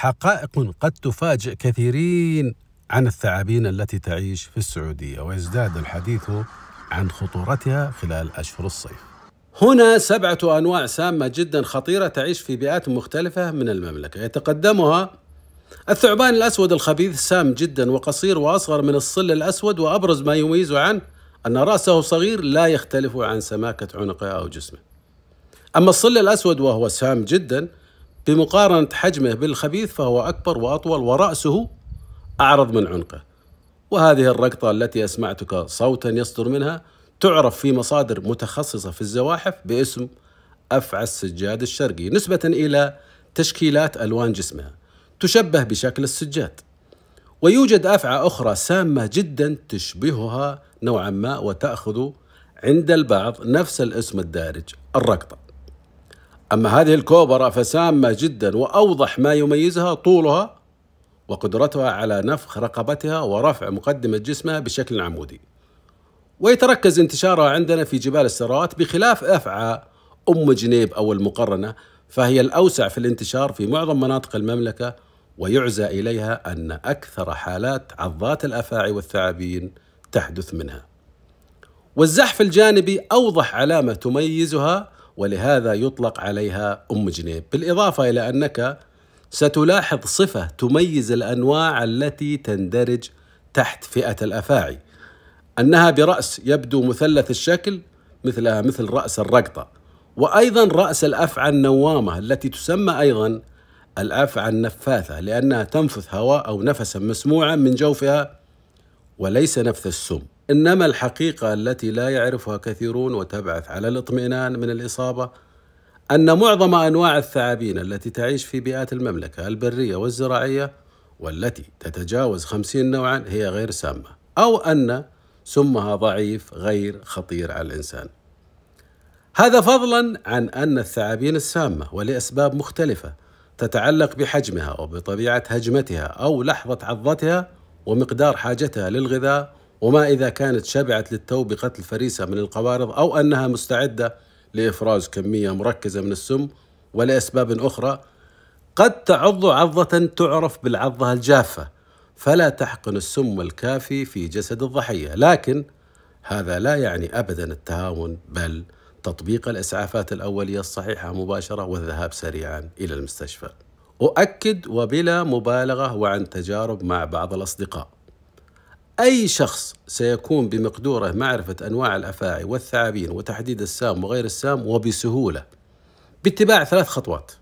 حقائق قد تفاجئ كثيرين عن الثعابين التي تعيش في السعودية ويزداد الحديث عن خطورتها خلال أشهر الصيف هنا سبعة أنواع سامة جدا خطيرة تعيش في بيئات مختلفة من المملكة يتقدمها الثعبان الأسود الخبيث سام جدا وقصير وأصغر من الصل الأسود وأبرز ما يميزه عنه أن رأسه صغير لا يختلف عن سماكة عنقه أو جسمه أما الصل الأسود وهو سام جدا بمقارنة حجمه بالخبيث فهو أكبر وأطول ورأسه أعرض من عنقه وهذه الرقطة التي أسمعتك صوتا يصدر منها تعرف في مصادر متخصصة في الزواحف باسم أفعى السجاد الشرقي نسبة إلى تشكيلات ألوان جسمها تشبه بشكل السجاد ويوجد أفعى أخرى سامة جدا تشبهها نوعا ما وتأخذ عند البعض نفس الاسم الدارج الرقطة أما هذه الكوبرا فسامة جدا وأوضح ما يميزها طولها وقدرتها على نفخ رقبتها ورفع مقدمة جسمها بشكل عمودي ويتركز انتشارها عندنا في جبال السرات بخلاف أفعى أم جنيب أو المقرنة فهي الأوسع في الانتشار في معظم مناطق المملكة ويعزى إليها أن أكثر حالات عضات الأفاعي والثعابين تحدث منها والزحف الجانبي أوضح علامة تميزها ولهذا يطلق عليها أم جنيب بالإضافة إلى أنك ستلاحظ صفة تميز الأنواع التي تندرج تحت فئة الأفاعي أنها برأس يبدو مثلث الشكل مثلها مثل رأس الرقطة وأيضا رأس الأفعى النوامة التي تسمى أيضا الأفعى النفاثة لأنها تنفث هواء أو نفسا مسموعا من جوفها وليس نفث السم انما الحقيقه التي لا يعرفها كثيرون وتبعث على الاطمئنان من الاصابه ان معظم انواع الثعابين التي تعيش في بيئات المملكه البريه والزراعيه والتي تتجاوز خمسين نوعا هي غير سامه او ان سمها ضعيف غير خطير على الانسان هذا فضلا عن ان الثعابين السامه ولاسباب مختلفه تتعلق بحجمها وبطبيعه هجمتها او لحظه عضتها ومقدار حاجتها للغذاء وما إذا كانت شبعت للتو بقتل فريسة من القوارض أو أنها مستعدة لإفراز كمية مركزة من السم ولأسباب أخرى قد تعض عضة تعرف بالعضة الجافة فلا تحقن السم الكافي في جسد الضحية لكن هذا لا يعني أبدا التهاون بل تطبيق الإسعافات الأولية الصحيحة مباشرة والذهاب سريعا إلى المستشفى أؤكد وبلا مبالغة وعن تجارب مع بعض الأصدقاء أي شخص سيكون بمقدوره معرفة أنواع الأفاعي والثعابين وتحديد السام وغير السام وبسهولة باتباع ثلاث خطوات